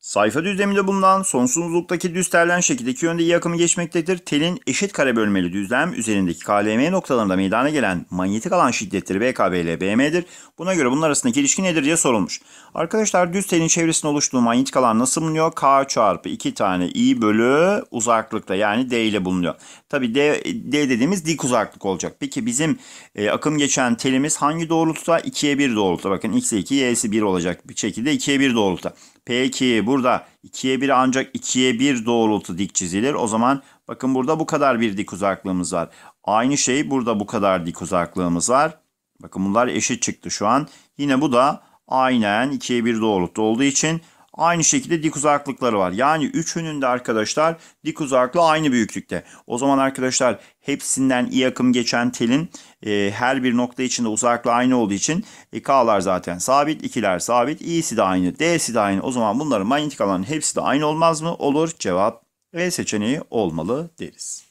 Sayfa düzleminde bulunan sonsuzluktaki düz terlen şekil iki yönde iyi akımı geçmektedir. Telin eşit kare bölmeli düzlem üzerindeki KLM noktalarında meydana gelen manyetik alan şiddetleri BKB ile BM'dir. Buna göre bunlar arasındaki ilişki nedir diye sorulmuş. Arkadaşlar düz telin çevresinde oluştuğu manyetik alan nasıl bulunuyor? K çarpı 2 tane i bölü uzaklıkta yani d ile bulunuyor. Tabi d, d dediğimiz dik uzaklık olacak. Peki bizim e, akım geçen telimiz hangi doğrultuda? 2'ye 1 doğrultuda. Bakın x'e 2 y'si 1 olacak bir şekilde 2'ye 1 doğrultuda. Peki burada 2'ye 1 ancak 2'ye 1 doğrultu dik çizilir. O zaman bakın burada bu kadar bir dik uzaklığımız var. Aynı şey burada bu kadar dik uzaklığımız var. Bakın bunlar eşit çıktı şu an. Yine bu da aynen 2'ye 1 doğrultu olduğu için Aynı şekilde dik uzaklıkları var. Yani üçünün de arkadaşlar dik uzaklığı aynı büyüklükte. O zaman arkadaşlar hepsinden i akım geçen telin e, her bir nokta için de uzaklığı aynı olduğu için e, K'lar zaten sabit, ikiler sabit, i'si de aynı, d'si de aynı. O zaman bunların manyetik alanın hepsi de aynı olmaz mı? Olur. Cevap E seçeneği olmalı deriz.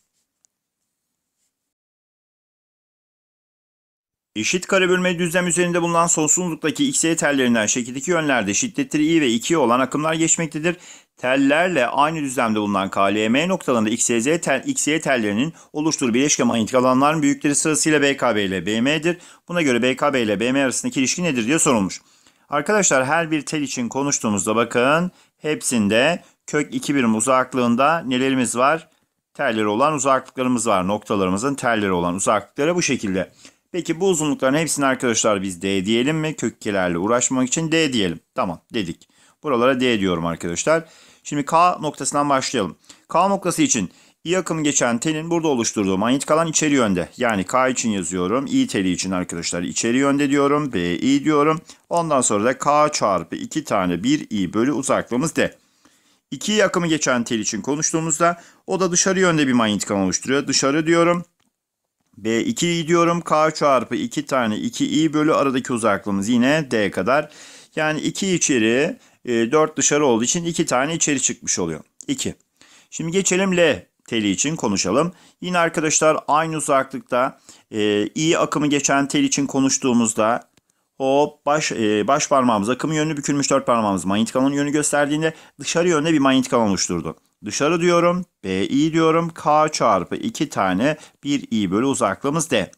Eşit karebölme düzlem üzerinde bulunan sonsuzluktaki XY tellerinden şekildeki yönlerde şiddetleri i ve 2 olan akımlar geçmektedir. Tellerle aynı düzlemde bulunan KLM noktalarında XYZ tel, XY tellerinin oluşturduğu bileşke manyetik alanların büyükleri sırasıyla BKB ile BM'dir. Buna göre BKB ile BM arasındaki ilişki nedir diye sorulmuş. Arkadaşlar her bir tel için konuştuğumuzda bakın hepsinde kök 2 birim uzaklığında nelerimiz var? Telleri olan uzaklıklarımız var. Noktalarımızın telleri olan uzaklıkları bu şekilde. Peki bu uzunlukların hepsini arkadaşlar biz D diyelim mi? Kökkelerle uğraşmamak için D diyelim. Tamam dedik. Buralara D diyorum arkadaşlar. Şimdi K noktasından başlayalım. K noktası için i akım geçen telin burada oluşturduğu manyetik alan içeri yönde. Yani K için yazıyorum. i teli için arkadaşlar içeri yönde diyorum. B diyorum. Ondan sonra da K çarpı 2 tane 1 i bölü uzaklığımız D. 2 akımı geçen tel için konuştuğumuzda o da dışarı yönde bir manyetik alan oluşturuyor. Dışarı diyorum. B2 gidiyorum. K çarpı 2 tane 2i bölü aradaki uzaklığımız yine D kadar. Yani 2 içeri 4 e, dışarı olduğu için 2 tane içeri çıkmış oluyor. 2. Şimdi geçelim L teli için konuşalım. Yine arkadaşlar aynı uzaklıkta e, i akımı geçen tel için konuştuğumuzda Hop baş, e, baş parmağımız akım yönlü bükülmüş dört parmağımız manyetik alanın yönü gösterdiğinde dışarı yönde bir manyetik alan oluşturdu. Dışarı diyorum BI diyorum K çarpı 2 tane 1i bölü uzaklığımız D.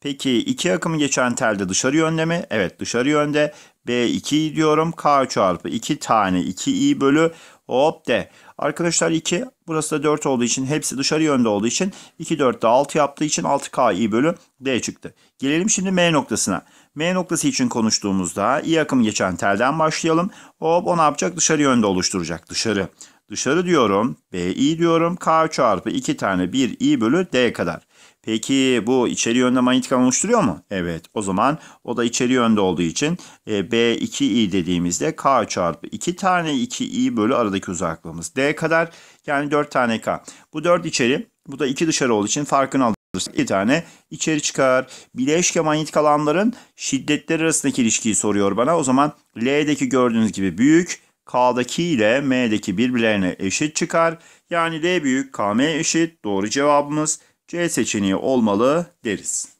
Peki iki akım geçen telde dışarı yönde mi? Evet dışarı yönde B2 diyorum K çarpı 2 tane 2i bölü hop D. Arkadaşlar 2 burası da 4 olduğu için hepsi dışarı yönde olduğu için 2 4 de 6 yaptığı için 6K i bölü D çıktı. Gelelim şimdi M noktasına. M noktası için konuştuğumuzda i akım geçen telden başlayalım. Hop o ne yapacak? Dışarı yönde oluşturacak. Dışarı. Dışarı diyorum. BI diyorum. K çarpı 2 tane 1 i bölü D kadar. Peki bu içeri yönde manyetik alan oluşturuyor mu? Evet. O zaman o da içeri yönde olduğu için e, B2i dediğimizde K çarpı 2 tane 2i bölü aradaki uzaklığımız. D kadar yani 4 tane K. Bu 4 içeri bu da 2 dışarı olduğu için farkını aldık bir tane içeri çıkar. Bileşke manyetik alanların şiddetleri arasındaki ilişkiyi soruyor bana. O zaman L'deki gördüğünüz gibi büyük, K'daki ile M'deki birbirlerine eşit çıkar. Yani L büyük, KM eşit. Doğru cevabımız C seçeneği olmalı deriz.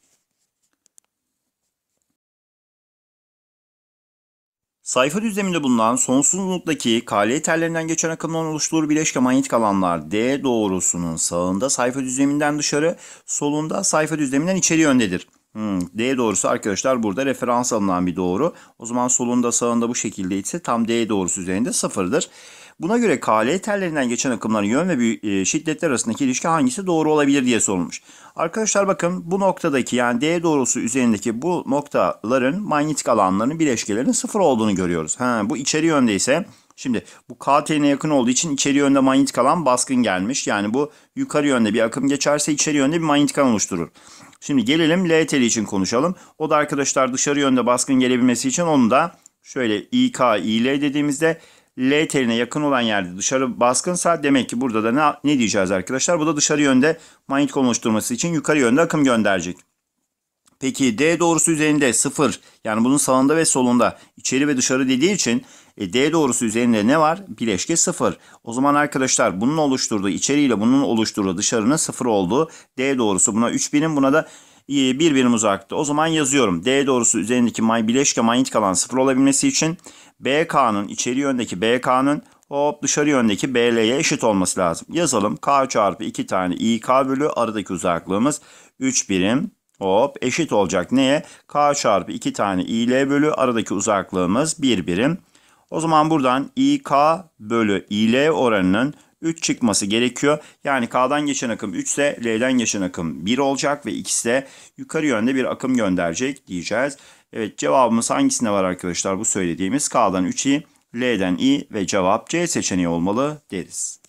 Sayfa düzleminde bulunan sonsuzluktaki KL tellerinden geçen akımdan oluşturur bileşke manyetik alanlar D doğrusunun sağında sayfa düzleminden dışarı, solunda sayfa düzleminden içeri yöndedir. Hmm, D doğrusu arkadaşlar burada referans alınan bir doğru. O zaman solunda sağında bu şekilde ise tam D doğrusu üzerinde sıfırdır. Buna göre KL tellerinden geçen akımların yön ve e, şiddetler arasındaki ilişki hangisi doğru olabilir diye sorulmuş. Arkadaşlar bakın bu noktadaki yani D doğrusu üzerindeki bu noktaların manyetik alanlarının bileşkelerinin sıfır olduğunu görüyoruz. Ha, bu içeri yönde ise şimdi bu KT'ne yakın olduğu için içeri yönde manyetik alan baskın gelmiş. Yani bu yukarı yönde bir akım geçerse içeri yönde bir manyetik alan oluşturur. Şimdi gelelim L teli için konuşalım. O da arkadaşlar dışarı yönde baskın gelebilmesi için onu da şöyle İK, İL dediğimizde L teline yakın olan yerde dışarı baskınsa demek ki burada da ne, ne diyeceğiz arkadaşlar? Bu da dışarı yönde manyetik kolon oluşturması için yukarı yönde akım gönderecek. Peki D doğrusu üzerinde 0 yani bunun sağında ve solunda içeri ve dışarı dediği için e, D doğrusu üzerinde ne var? Bileşke 0. O zaman arkadaşlar bunun oluşturduğu içeriyle bunun oluşturduğu dışarının 0 olduğu D doğrusu buna 3 birim buna da ee, bir birim uzaklıkta. O zaman yazıyorum. D doğrusu üzerindeki may, Bileşke manyetik alan sıfır olabilmesi için BK'nın içeri yöndeki BK'nın hop dışarı yöndeki BL'ye eşit olması lazım. Yazalım. K çarpı 2 tane İK bölü aradaki uzaklığımız 3 birim hop eşit olacak neye? K çarpı 2 tane İL bölü aradaki uzaklığımız 1 birim. O zaman buradan İK bölü İL oranının 3 çıkması gerekiyor. Yani K'dan geçen akım 3 ise L'den geçen akım 1 olacak ve ikisi de yukarı yönde bir akım gönderecek diyeceğiz. Evet cevabımız hangisinde var arkadaşlar bu söylediğimiz K'dan 3'i L'den i ve cevap C seçeneği olmalı deriz.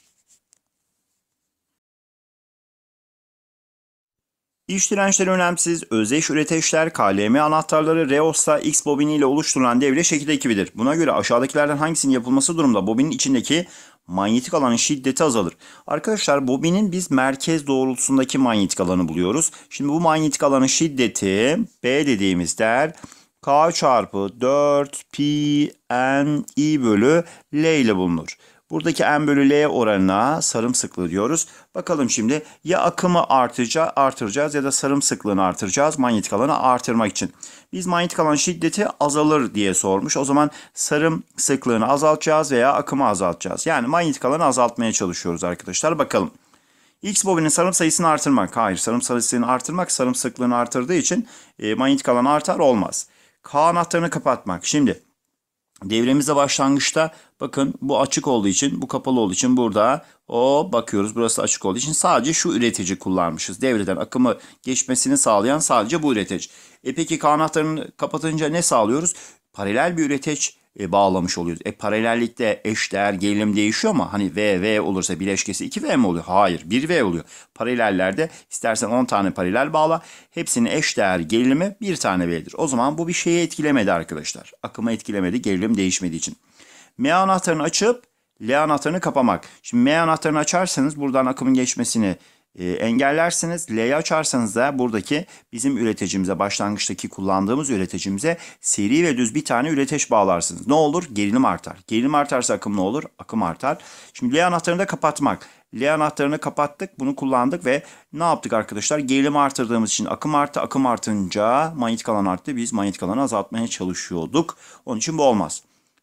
İş dirençler önemsiz, özdeş üreteşler, KLM anahtarları, Reos'ta X bobiniyle oluşturulan devre şekil ekibidir. Buna göre aşağıdakilerden hangisinin yapılması durumda bobinin içindeki manyetik alanın şiddeti azalır. Arkadaşlar bobinin biz merkez doğrultusundaki manyetik alanı buluyoruz. Şimdi bu manyetik alanın şiddeti B dediğimiz değer K çarpı 4 pi n i bölü L ile bulunur. Buradaki n bölü L oranına sarımsıklığı diyoruz. Bakalım şimdi ya akımı artıca, artıracağız ya da sarımsıklığını artıracağız manyetik alanı artırmak için. Biz manyetik alan şiddeti azalır diye sormuş. O zaman sarım sıklığını azaltacağız veya akımı azaltacağız. Yani manyetik alanı azaltmaya çalışıyoruz arkadaşlar. Bakalım. X bobinin sarım sayısını artırmak. Hayır sarım sayısını artırmak sarım sıklığını artırdığı için e, manyetik alan artar olmaz. K anahtarını kapatmak. Şimdi Devremize başlangıçta bakın bu açık olduğu için bu kapalı olduğu için burada o bakıyoruz burası açık olduğu için sadece şu üretici kullanmışız. Devreden akımı geçmesini sağlayan sadece bu üretici. E peki K kapatınca ne sağlıyoruz? Paralel bir üretici. E, bağlamış oluyoruz. E paralellikte eş değer gerilim değişiyor ama hani V V olursa bileşkesi 2V mi oluyor? Hayır 1V oluyor. Paralellerde istersen 10 tane paralel bağla hepsinin eş değer gerilimi 1 tane V'dir. O zaman bu bir şeyi etkilemedi arkadaşlar. Akımı etkilemedi gerilim değişmediği için. M anahtarını açıp L anahtarını kapamak. Şimdi M anahtarını açarsanız buradan akımın geçmesini e, ee, engellersiniz. L'yi açarsanız da buradaki bizim üreticimize, başlangıçtaki kullandığımız üreticimize seri ve düz bir tane üreteç bağlarsınız. Ne olur? Gerilim artar. Gerilim artarsa akım ne olur? Akım artar. Şimdi L anahtarını da kapatmak. L anahtarını kapattık, bunu kullandık ve ne yaptık arkadaşlar? Gerilim artırdığımız için akım arttı. Akım artınca manyetik alan arttı. Biz manyetik alanı azaltmaya çalışıyorduk. Onun için bu olmaz.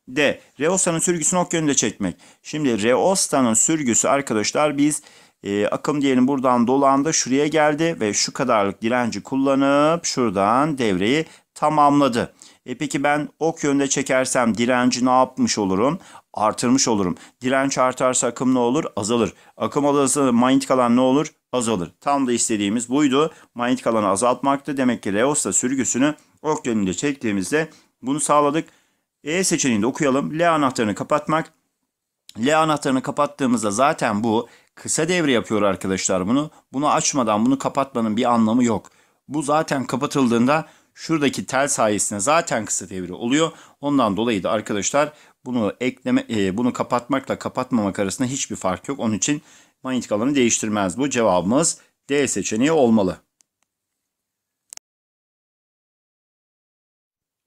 D. Reosta'nın sürgüsünü ok yönünde çekmek. Şimdi Reosta'nın sürgüsü arkadaşlar biz e, akım diyelim buradan dolandı şuraya geldi ve şu kadarlık direnci kullanıp şuradan devreyi tamamladı. E peki ben ok yönde çekersem direnci ne yapmış olurum? Artırmış olurum. Direnç artarsa akım ne olur? Azalır. Akım azalırsa manyetik alan ne olur? Azalır. Tam da istediğimiz buydu. Manyetik alanı azaltmaktı. Demek ki Reos'ta sürgüsünü ok yönünde çektiğimizde bunu sağladık. E seçeneğini okuyalım. L anahtarını kapatmak. L anahtarını kapattığımızda zaten bu Kısa devre yapıyor arkadaşlar bunu. Bunu açmadan bunu kapatmanın bir anlamı yok. Bu zaten kapatıldığında şuradaki tel sayesinde zaten kısa devre oluyor. Ondan dolayı da arkadaşlar bunu ekleme e, bunu kapatmakla kapatmamak arasında hiçbir fark yok. Onun için manyetik alanı değiştirmez bu. Cevabımız D seçeneği olmalı.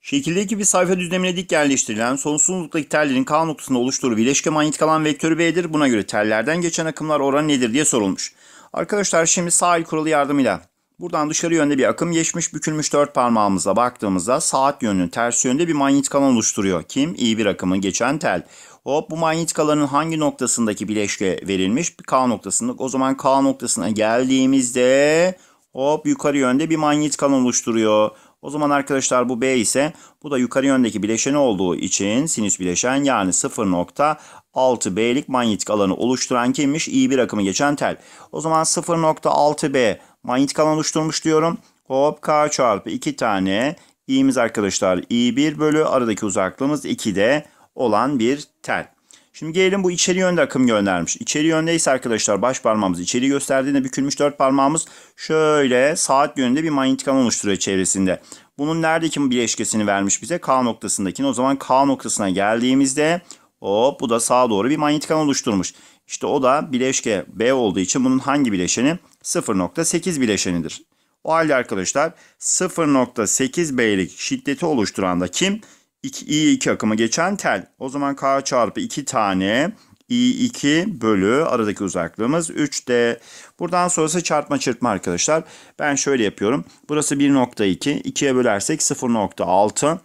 Şekildeki bir sayfa düzlemine dik yerleştirilen sonsuzluktaki tellerin K noktasında oluşturduğu bileşke manyetik alan vektörü B'dir. Buna göre tellerden geçen akımlar oranı nedir diye sorulmuş. Arkadaşlar şimdi sağ el kuralı yardımıyla buradan dışarı yönde bir akım geçmiş bükülmüş dört parmağımızla baktığımızda saat yönünün ters yönünde bir manyetik alan oluşturuyor. Kim? İyi bir akımın geçen tel. Hop bu manyetik alanın hangi noktasındaki bileşke verilmiş? bir K noktasında. O zaman K noktasına geldiğimizde hop yukarı yönde bir manyetik alan oluşturuyor. O zaman arkadaşlar bu B ise bu da yukarı yöndeki bileşeni olduğu için sinüs bileşen yani 0.6B'lik manyetik alanı oluşturan kimmiş? bir akımı geçen tel. O zaman 0.6B manyetik alan oluşturmuş diyorum. Hop K çarpı 2 tane İ'miz arkadaşlar I1 bölü aradaki uzaklığımız 2'de olan bir tel. Şimdi gelelim bu içeri yönde akım göndermiş. İçeri yöndeyse arkadaşlar baş parmağımız içeri gösterdiğinde bükülmüş dört parmağımız şöyle saat yönünde bir manyetik alan oluşturuyor çevresinde. Bunun neredeki bileşkesini vermiş bize? K noktasındakini. O zaman K noktasına geldiğimizde hop bu da sağa doğru bir manyetik alan oluşturmuş. İşte o da bileşke B olduğu için bunun hangi bileşeni? 0.8 bileşenidir. O halde arkadaşlar 0.8 B'lik şiddeti oluşturan da kim? 2, i2 akımı geçen tel. O zaman k çarpı 2 tane i2 bölü aradaki uzaklığımız 3d. Buradan sonrası çarpma çırpma arkadaşlar. Ben şöyle yapıyorum. Burası 1.2. 2'ye bölersek 0.6.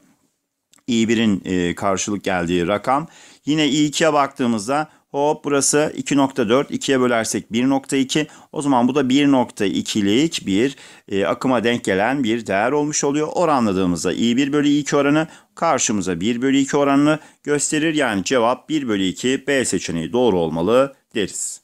i1'in e, karşılık geldiği rakam. Yine i2'ye baktığımızda Hop burası 2.4. 2'ye bölersek 1.2. O zaman bu da 1.2'lik bir e, akıma denk gelen bir değer olmuş oluyor. Oranladığımızda i1 bölü i2 oranı karşımıza 1 bölü 2 oranını gösterir. Yani cevap 1 bölü 2 B seçeneği doğru olmalı deriz.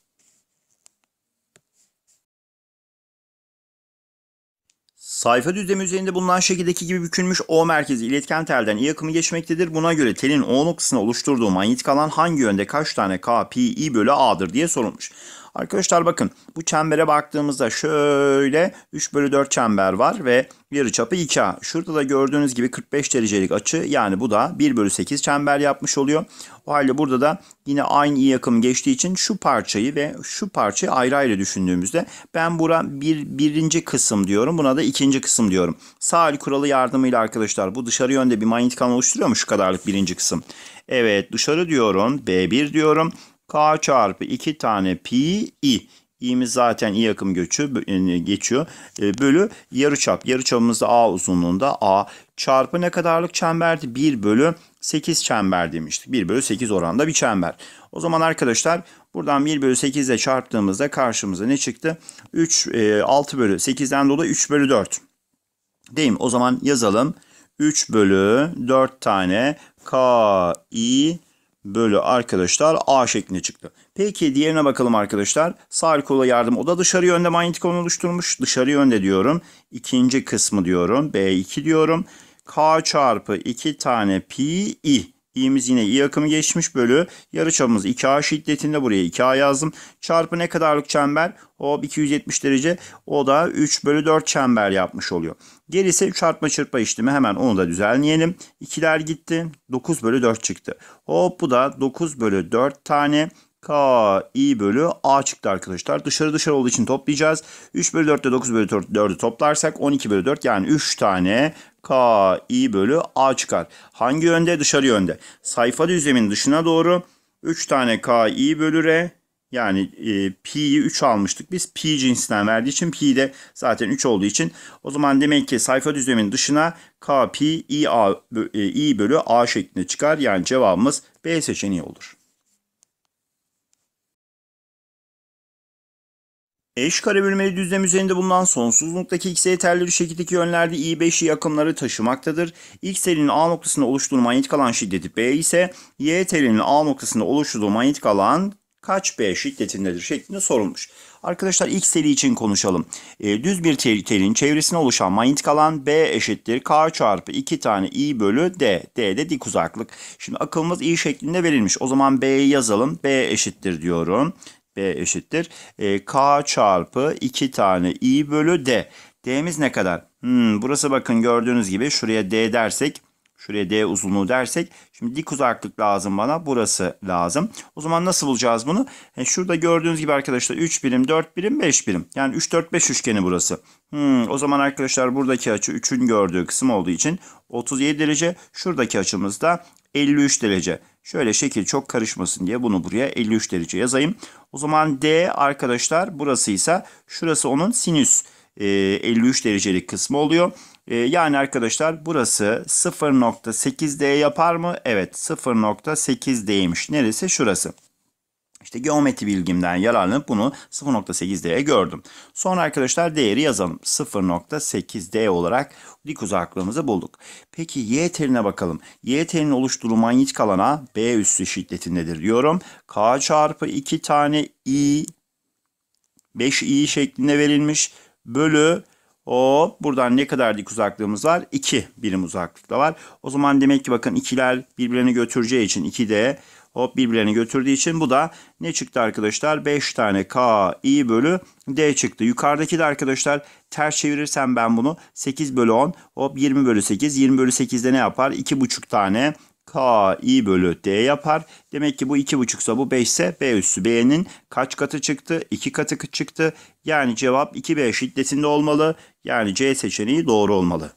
Sayfa düzlemi üzerinde bulunan şekildeki gibi bükülmüş O merkezi iletken telden I akımı geçmektedir. Buna göre telin O noktasına oluşturduğu manyetik alan hangi yönde kaç tane K, Pi, I bölü A'dır diye sorulmuş. Arkadaşlar bakın bu çembere baktığımızda şöyle 3 bölü 4 çember var ve yarı çapı 2A. Şurada da gördüğünüz gibi 45 derecelik açı yani bu da 1 bölü 8 çember yapmış oluyor. O halde burada da yine aynı iyi yakım geçtiği için şu parçayı ve şu parçayı ayrı ayrı düşündüğümüzde ben bura bir, birinci kısım diyorum buna da ikinci kısım diyorum. Sağ el kuralı yardımıyla arkadaşlar bu dışarı yönde bir manyetik alan oluşturuyor mu şu kadarlık birinci kısım? Evet dışarı diyorum B1 diyorum K çarpı 2 tane pi i. İ'miz zaten i akım göçü e, geçiyor. E, bölü yarıçap. Yarıçapımız da A uzunluğunda A çarpı ne kadarlık çemberdi? 1 bölü 8 çember demiştik. 1 bölü 8 oranda bir çember. O zaman arkadaşlar buradan 1 bölü 8 ile çarptığımızda karşımıza ne çıktı? 3 6 e, bölü 8'den dolayı 3 bölü 4. Değil mi? O zaman yazalım. 3 bölü 4 tane KI Böyle arkadaşlar A şeklinde çıktı. Peki diğerine bakalım arkadaşlar. Sağ kola yardım. O da dışarı yönde manyetik alan oluşturmuş. Dışarı yönde diyorum. İkinci kısmı diyorum. B2 diyorum. K çarpı 2 tane pi i. İ'miz yine i akımı geçmiş bölü yarıçapımız 2A şiddetinde buraya 2A yazdım. Çarpı ne kadarlık çember? Hop 270 derece. O da 3 bölü 4 çember yapmış oluyor. Gerisi 3 artma çırpma işlemi hemen onu da düzenleyelim. 2'ler gitti 9 bölü 4 çıktı. Hop bu da 9 bölü 4 tane K, i bölü A çıktı arkadaşlar. Dışarı dışarı olduğu için toplayacağız. 3 bölü 4 ile 9 bölü 4'ü toplarsak 12 bölü 4 yani 3 tane K, i bölü A çıkar. Hangi yönde? Dışarı yönde. Sayfa düzlemin dışına doğru 3 tane K, i bölü R yani e, pi'yi 3 almıştık biz. Pi cinsinden verdiği için pi de zaten 3 olduğu için o zaman demek ki sayfa düzleminin dışına k pi i, a, e, i bölü a şeklinde çıkar. Yani cevabımız B seçeneği olur. Eş kare bölmeli düzlem üzerinde bulunan sonsuzluktaki x yeterleri şekildeki yönlerde i5'i yakınları taşımaktadır. x telinin A noktasında oluşturduğu manyetik alan şiddeti B ise y telinin A noktasında oluşturduğu manyetik alan kaç B şiddetindedir şeklinde sorulmuş. Arkadaşlar X teli için konuşalım. E, düz bir telin çevresine oluşan manyetik alan B eşittir. K çarpı 2 tane I bölü D. D de dik uzaklık. Şimdi akılımız I şeklinde verilmiş. O zaman B'yi yazalım. B eşittir diyorum. B eşittir. E, K çarpı 2 tane I bölü D. D'miz ne kadar? Hmm, burası bakın gördüğünüz gibi şuraya D dersek Şuraya D uzunluğu dersek. Şimdi dik uzaklık lazım bana. Burası lazım. O zaman nasıl bulacağız bunu? Yani e, şurada gördüğünüz gibi arkadaşlar 3 birim, 4 birim, 5 birim. Yani 3, 4, 5 üçgeni burası. Hmm, o zaman arkadaşlar buradaki açı 3'ün gördüğü kısım olduğu için 37 derece. Şuradaki açımız da 53 derece. Şöyle şekil çok karışmasın diye bunu buraya 53 derece yazayım. O zaman D arkadaşlar burası ise şurası onun sinüs 53 e, derecelik kısmı oluyor. Ee, yani arkadaşlar burası 0.8D yapar mı? Evet 0.8D'ymiş. Neresi? Şurası. İşte geometri bilgimden yararlanıp bunu 0.8D'ye gördüm. Sonra arkadaşlar değeri yazalım. 0.8D olarak dik uzaklığımızı bulduk. Peki y teline bakalım. Y telinin oluştuğu manyetik alana B üssü şiddetindedir diyorum. K çarpı 2 tane i 5i şeklinde verilmiş bölü Hop buradan ne kadar dik uzaklığımız var? 2 birim uzaklıkta var. O zaman demek ki bakın ikiler birbirlerini götüreceği için 2 de hop birbirlerini götürdüğü için bu da ne çıktı arkadaşlar? 5 tane K i bölü D çıktı. Yukarıdaki de arkadaşlar ters çevirirsem ben bunu 8 bölü 10 hop 20 bölü 8. 20 bölü 8'de ne yapar? 2,5 tane K i bölü d yapar. Demek ki bu 2,5 ise bu 5 ise b üssü b'nin kaç katı çıktı? 2 katı çıktı. Yani cevap 2b şiddetinde olmalı. Yani c seçeneği doğru olmalı.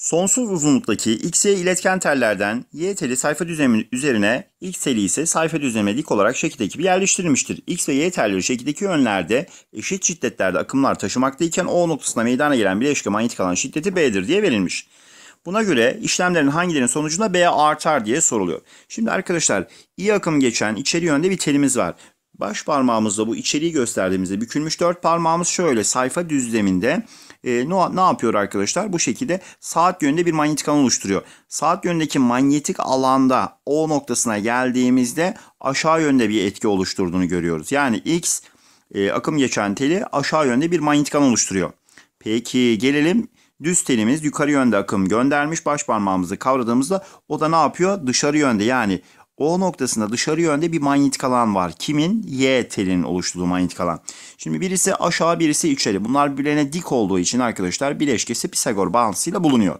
Sonsuz uzunluktaki XY iletken tellerden Y teli sayfa düzlemi üzerine X teli ise sayfa düzlemine dik olarak şekil ekibi yerleştirilmiştir. X ve Y telleri şekildeki yönlerde eşit şiddetlerde akımlar taşımaktayken O noktasına meydana gelen bileşke manyetik alan şiddeti B'dir diye verilmiş. Buna göre işlemlerin hangilerinin sonucunda B artar diye soruluyor. Şimdi arkadaşlar I akım geçen içeri yönde bir telimiz var. Baş parmağımızla bu içeriği gösterdiğimizde bükülmüş dört parmağımız şöyle sayfa düzleminde e, ne, ne yapıyor arkadaşlar? Bu şekilde saat yönünde bir manyetik alan oluşturuyor. Saat yönündeki manyetik alanda O noktasına geldiğimizde aşağı yönde bir etki oluşturduğunu görüyoruz. Yani X e, akım geçen teli aşağı yönde bir manyetik alan oluşturuyor. Peki gelelim düz telimiz yukarı yönde akım göndermiş baş parmağımızı kavradığımızda o da ne yapıyor? Dışarı yönde yani o noktasında dışarı yönde bir manyetik alan var. Kimin? Y telinin oluşturduğu manyetik alan. Şimdi birisi aşağı birisi içeri. Bunlar birbirine dik olduğu için arkadaşlar bileşkesi Pisagor bağıntısıyla bulunuyor.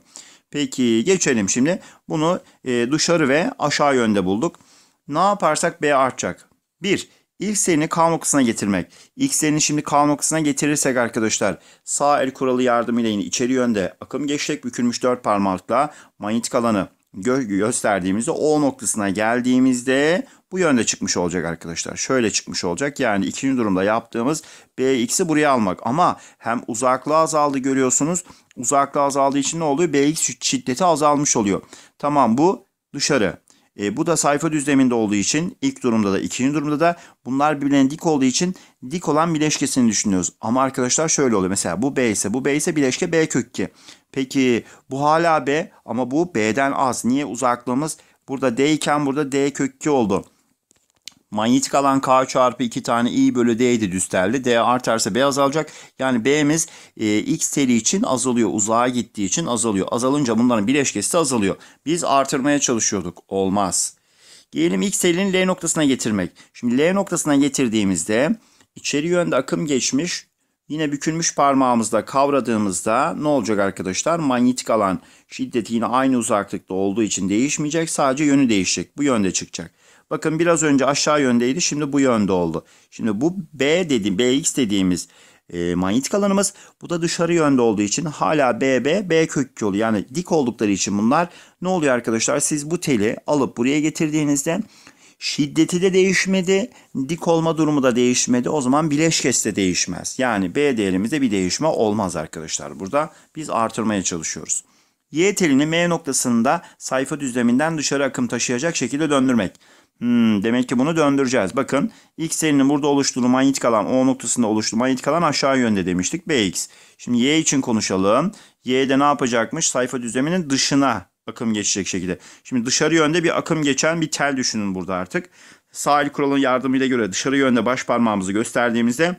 Peki geçelim şimdi. Bunu e, dışarı ve aşağı yönde bulduk. Ne yaparsak B artacak. 1. X değerini K noktasına getirmek. X serini şimdi K noktasına getirirsek arkadaşlar sağ el kuralı yardımıyla yine içeri yönde akım geçecek bükülmüş dört parmakla manyetik alanı gö gösterdiğimizde O noktasına geldiğimizde bu yönde çıkmış olacak arkadaşlar. Şöyle çıkmış olacak. Yani ikinci durumda yaptığımız BX'i buraya almak. Ama hem uzaklığı azaldı görüyorsunuz. Uzaklığı azaldığı için ne oluyor? BX şiddeti azalmış oluyor. Tamam bu dışarı. E, bu da sayfa düzleminde olduğu için ilk durumda da ikinci durumda da bunlar birbirine dik olduğu için dik olan bileşkesini düşünüyoruz. Ama arkadaşlar şöyle oluyor. Mesela bu B ise bu B ise bileşke B kök 2. Peki bu hala B ama bu B'den az. Niye uzaklığımız? Burada D iken burada D kök 2 oldu. Manyetik alan K çarpı 2 tane I bölü D'ydi düz telli. D artarsa B azalacak. Yani B'miz e, X teli için azalıyor. Uzağa gittiği için azalıyor. Azalınca bunların bileşkesi de azalıyor. Biz artırmaya çalışıyorduk. Olmaz. Gelelim X telini L noktasına getirmek. Şimdi L noktasına getirdiğimizde içeri yönde akım geçmiş Yine bükülmüş parmağımızla kavradığımızda ne olacak arkadaşlar? Manyetik alan şiddeti yine aynı uzaklıkta olduğu için değişmeyecek. Sadece yönü değişecek. Bu yönde çıkacak. Bakın biraz önce aşağı yöndeydi. Şimdi bu yönde oldu. Şimdi bu B dediğim, BX dediğimiz e, manyetik alanımız. Bu da dışarı yönde olduğu için hala BB, B kökü oluyor. Yani dik oldukları için bunlar ne oluyor arkadaşlar? Siz bu teli alıp buraya getirdiğinizde Şiddeti de değişmedi, dik olma durumu da değişmedi. O zaman bileşkes de değişmez. Yani B değerimizde bir değişme olmaz arkadaşlar. Burada biz artırmaya çalışıyoruz. Y telini M noktasında sayfa düzleminden dışarı akım taşıyacak şekilde döndürmek. Hmm, demek ki bunu döndüreceğiz. Bakın X telinin burada oluştuğu manyetik alan O noktasında oluştuğu manyetik alan aşağı yönde demiştik. BX. Şimdi Y için konuşalım. Y'de ne yapacakmış? Sayfa düzleminin dışına akım geçecek şekilde. Şimdi dışarı yönde bir akım geçen bir tel düşünün burada artık. Sağ el kuralının yardımıyla göre dışarı yönde baş parmağımızı gösterdiğimizde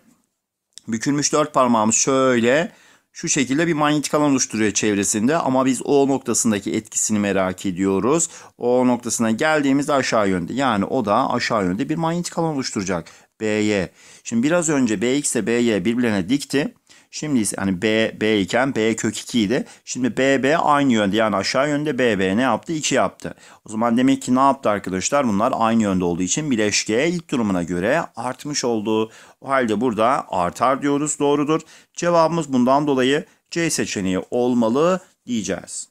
bükülmüş dört parmağımız şöyle şu şekilde bir manyetik alan oluşturuyor çevresinde ama biz O noktasındaki etkisini merak ediyoruz. O noktasına geldiğimizde aşağı yönde yani o da aşağı yönde bir manyetik alan oluşturacak. BY. Şimdi biraz önce BX ile BY birbirlerine dikti. Şimdi ise hani B, B iken B kök 2 idi. Şimdi b aynı yönde yani aşağı yönde b b ne yaptı? 2 yaptı. O zaman demek ki ne yaptı arkadaşlar? Bunlar aynı yönde olduğu için bileşke ilk durumuna göre artmış oldu. O halde burada artar diyoruz doğrudur. Cevabımız bundan dolayı C seçeneği olmalı diyeceğiz.